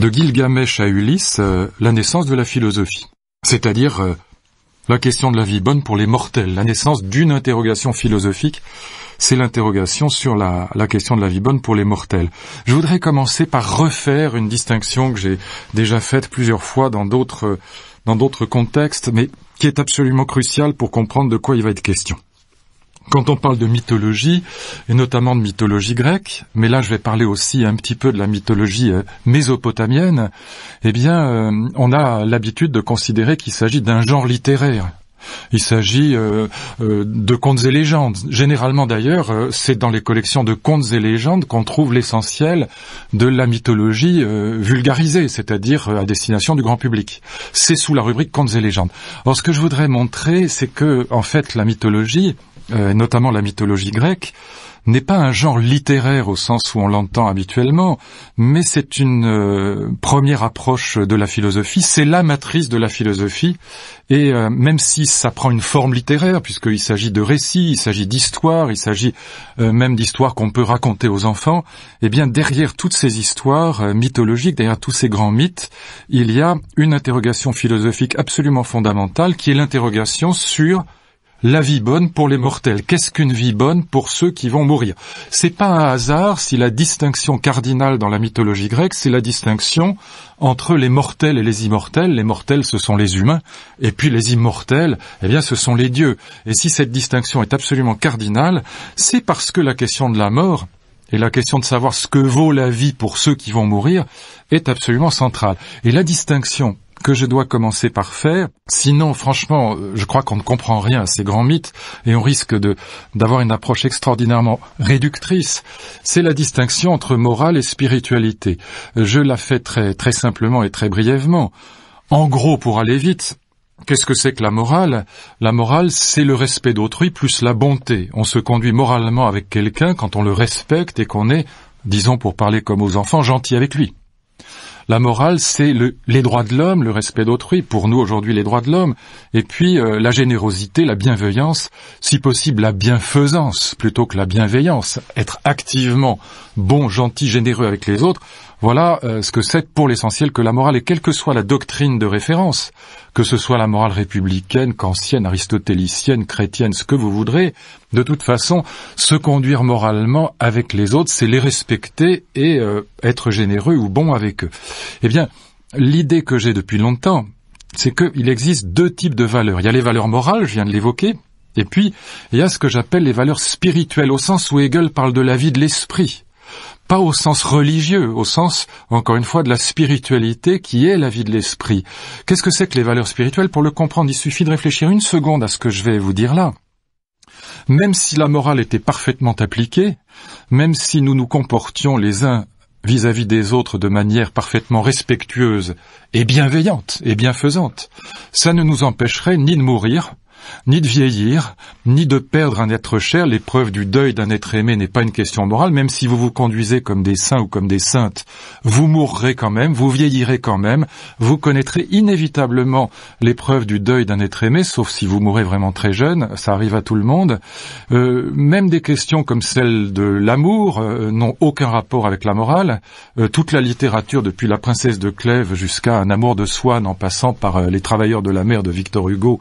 de Gilgamesh à Ulysse, euh, la naissance de la philosophie, c'est-à-dire euh, la question de la vie bonne pour les mortels, la naissance d'une interrogation philosophique, c'est l'interrogation sur la, question de la vie bonne pour les mortels. Je voudrais commencer par refaire une distinction que j'ai déjà faite plusieurs fois dans d'autres dans d'autres contextes, mais qui est absolument cruciale pour comprendre de quoi il va être question quand on parle de mythologie, et notamment de mythologie grecque, mais là je vais parler aussi un petit peu de la mythologie euh, mésopotamienne, eh bien euh, on a l'habitude de considérer qu'il s'agit d'un genre littéraire. Il s'agit euh, de contes et légendes. Généralement d'ailleurs, c'est dans les collections de contes et légendes qu'on trouve l'essentiel de la mythologie vulgarisée, c'est-à-dire à destination du grand public. C'est sous la rubrique contes et légendes. Alors, ce que je voudrais montrer, c'est que, en fait, la mythologie, euh, notamment la mythologie grecque, n'est pas un genre littéraire au sens où on l'entend habituellement, mais c'est une euh, première approche de la philosophie, c'est la matrice de la philosophie, et euh, même si ça prend une forme littéraire, puisqu'il s'agit de récits, il s'agit d'histoires, il s'agit même d'histoires qu'on peut raconter aux enfants, eh bien derrière toutes ces histoires mythologiques, derrière tous ces grands mythes, il y a une interrogation philosophique absolument fondamentale, qui est l'interrogation sur la vie bonne pour les mortels. Qu'est-ce qu'une vie bonne pour ceux qui vont mourir C'est pas un hasard si la distinction cardinale dans la mythologie grecque, c'est la distinction entre les mortels et les immortels. Les mortels, ce sont les humains, et puis les immortels, eh bien, ce sont les dieux. Et si cette distinction est absolument cardinale, c'est parce que la question de la mort, et la question de savoir ce que vaut la vie pour ceux qui vont mourir est absolument centrale. Et la distinction que je dois commencer par faire. Sinon, franchement, euh, je crois qu'on ne comprend rien à ces grands mythes et on risque de, d'avoir une approche extraordinairement réductrice. C'est la distinction entre morale et spiritualité. Je la fais très, très simplement et très brièvement. En gros, pour aller vite, Qu'est-ce que c'est que la morale La morale, c'est le respect d'autrui plus la bonté. On se conduit moralement avec quelqu'un quand on le respecte et qu'on est, disons pour parler comme aux enfants, gentil avec lui. La morale, c'est les droits de l'homme, le respect d'autrui, pour nous aujourd'hui les droits de l'homme, et puis euh, la générosité, la bienveillance, si possible la bienfaisance plutôt que la bienveillance, être activement bon, gentil, généreux avec les autres, voilà euh, ce que c'est pour l'essentiel que la morale, et quelle que soit la doctrine de référence, que ce soit la morale républicaine, qu'ancienne, aristotélicienne, chrétienne, ce que vous voudrez, de toute façon, se conduire moralement avec les autres, c'est les respecter et euh, être généreux ou bon avec eux. Eh bien, l'idée que j'ai depuis longtemps, c'est qu'il existe deux types de valeurs. Il y a les valeurs morales, je viens de l'évoquer, et puis il y a ce que j'appelle les valeurs spirituelles, au sens où Hegel parle de la vie de l'esprit pas au sens religieux, au sens, encore une fois, de la spiritualité qui est la vie de l'esprit. Qu'est-ce que c'est que les valeurs spirituelles Pour le comprendre, il suffit de réfléchir une seconde à ce que je vais vous dire là. Même si la morale était parfaitement appliquée, même si nous nous comportions les uns vis-à-vis des autres de manière parfaitement respectueuse et bienveillante et bienfaisante, ça ne nous empêcherait ni de mourir, ni de vieillir, ni de perdre un être cher, l'épreuve du deuil d'un être aimé n'est pas une question morale, même si vous vous conduisez comme des saints ou comme des saintes, vous mourrez quand même, vous vieillirez quand même, vous connaîtrez inévitablement l'épreuve du deuil d'un être aimé, sauf si vous mourrez vraiment très jeune, ça arrive à tout le monde. Euh, même des questions comme celle de l'amour euh, n'ont aucun rapport avec la morale. Euh, toute la littérature, depuis La princesse de Clèves jusqu'à Un amour de Swan, en passant par Les travailleurs de la mer de Victor Hugo,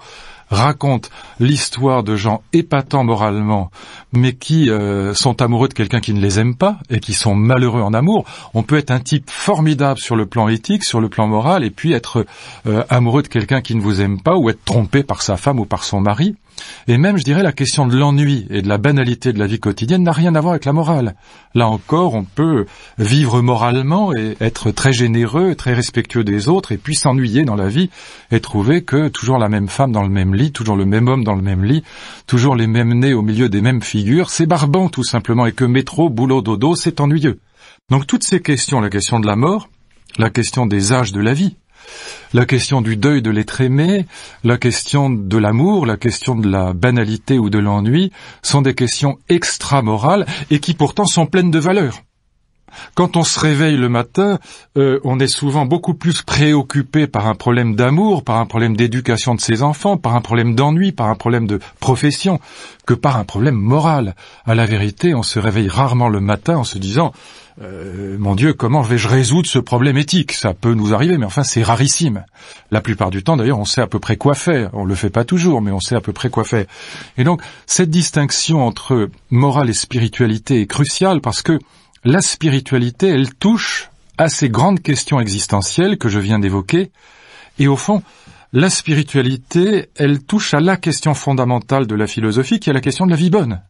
raconte l'histoire de gens épatants moralement, mais qui euh, sont amoureux de quelqu'un qui ne les aime pas et qui sont malheureux en amour. On peut être un type formidable sur le plan éthique, sur le plan moral, et puis être euh, amoureux de quelqu'un qui ne vous aime pas ou être trompé par sa femme ou par son mari. Et même, je dirais, la question de l'ennui et de la banalité de la vie quotidienne n'a rien à voir avec la morale. Là encore, on peut vivre moralement et être très généreux, très respectueux des autres, et puis s'ennuyer dans la vie et trouver que toujours la même femme dans le même toujours le même homme dans le même lit, toujours les mêmes nez au milieu des mêmes figures, c'est barbant tout simplement, et que métro, boulot, dodo, c'est ennuyeux. Donc toutes ces questions, la question de la mort, la question des âges de la vie, la question du deuil de l'être aimé, la question de l'amour, la question de la banalité ou de l'ennui, sont des questions extra-morales et qui pourtant sont pleines de valeur. Quand on se réveille le matin, euh, on est souvent beaucoup plus préoccupé par un problème d'amour, par un problème d'éducation de ses enfants, par un problème d'ennui, par un problème de profession, que par un problème moral. À la vérité, on se réveille rarement le matin en se disant euh, mon Dieu, comment vais-je résoudre ce problème éthique Ça peut nous arriver, mais enfin c'est rarissime. La plupart du temps, d'ailleurs, on sait à peu près quoi faire. On le fait pas toujours, mais on sait à peu près quoi faire. Et donc, cette distinction entre morale et spiritualité est cruciale parce que la spiritualité, elle touche à ces grandes questions existentielles que je viens d'évoquer, et au fond, la spiritualité, elle touche à la question fondamentale de la philosophie, qui est la question de la vie bonne.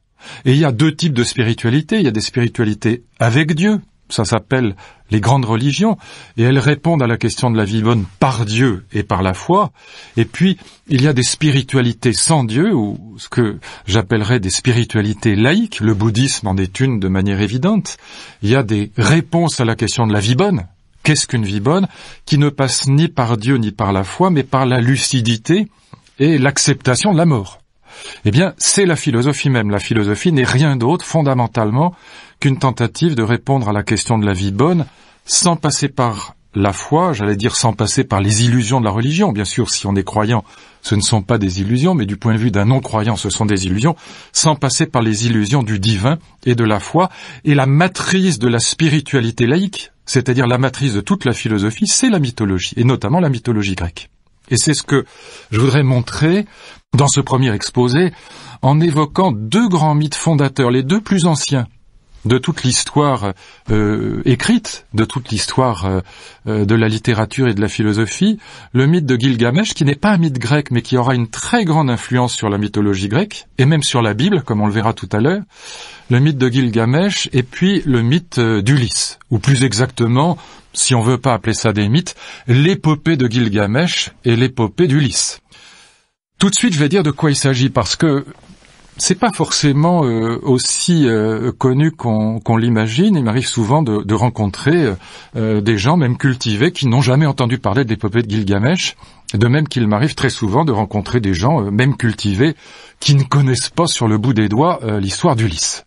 Et il y a deux types de spiritualité. Il y a des spiritualités avec Dieu, ça s'appelle les grandes religions, et elles répondent à la question de la vie bonne par Dieu et par la foi. Et puis, il y a des spiritualités sans Dieu, ou ce que j'appellerais des spiritualités laïques, le bouddhisme en est une de manière évidente. Il y a des réponses à la question de la vie bonne. Qu'est-ce qu'une vie bonne qui ne passe ni par Dieu ni par la foi, mais par la lucidité et l'acceptation de la mort Eh bien, c'est la philosophie même. La philosophie n'est rien d'autre, fondamentalement, qu'une tentative de répondre à la question de la vie bonne sans passer par la foi, j'allais dire sans passer par les illusions de la religion. Bien sûr, si on est croyant, ce ne sont pas des illusions, mais du point de vue d'un non-croyant, ce sont des illusions, sans passer par les illusions du divin et de la foi. Et la matrice de la spiritualité laïque, c'est-à-dire la matrice de toute la philosophie, c'est la mythologie, et notamment la mythologie grecque. Et c'est ce que je voudrais montrer dans ce premier exposé en évoquant deux grands mythes fondateurs, les deux plus anciens de toute l'histoire euh, écrite, de toute l'histoire euh, euh, de la littérature et de la philosophie, le mythe de Gilgamesh, qui n'est pas un mythe grec, mais qui aura une très grande influence sur la mythologie grecque, et même sur la Bible, comme on le verra tout à l'heure, le mythe de Gilgamesh, et puis le mythe d'Ulysse, ou plus exactement, si on veut pas appeler ça des mythes, l'épopée de Gilgamesh et l'épopée d'Ulysse. Tout de suite, je vais dire de quoi il s'agit, parce que c'est pas forcément euh, aussi euh, connu qu'on l'imagine. Il m'arrive souvent de, rencontrer euh, des gens, même cultivés, qui n'ont jamais entendu parler de l'épopée de Gilgamesh de même qu'il m'arrive très souvent de rencontrer des gens, euh, même cultivés, qui ne connaissent pas sur le bout des doigts l'histoire euh, l'histoire d'Ulysse.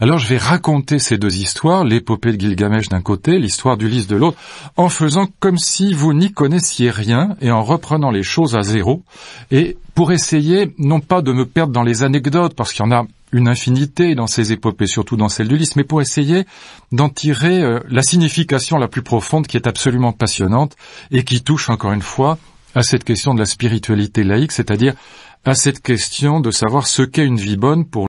Alors je vais raconter ces deux histoires, l'épopée de Gilgamesh d'un côté, l'histoire d'Ulysse de l'autre, en faisant comme si vous n'y connaissiez rien et en reprenant les choses à zéro, et pour essayer non pas de me perdre dans les anecdotes, parce qu'il y en a une infinité dans ces épopées, surtout dans celle d'Ulysse, mais pour essayer d'en tirer euh, la signification la plus profonde qui est absolument passionnante et qui touche encore une fois à cette question de la spiritualité laïque, c'est-à-dire à cette question de savoir ce qu'est une vie bonne pour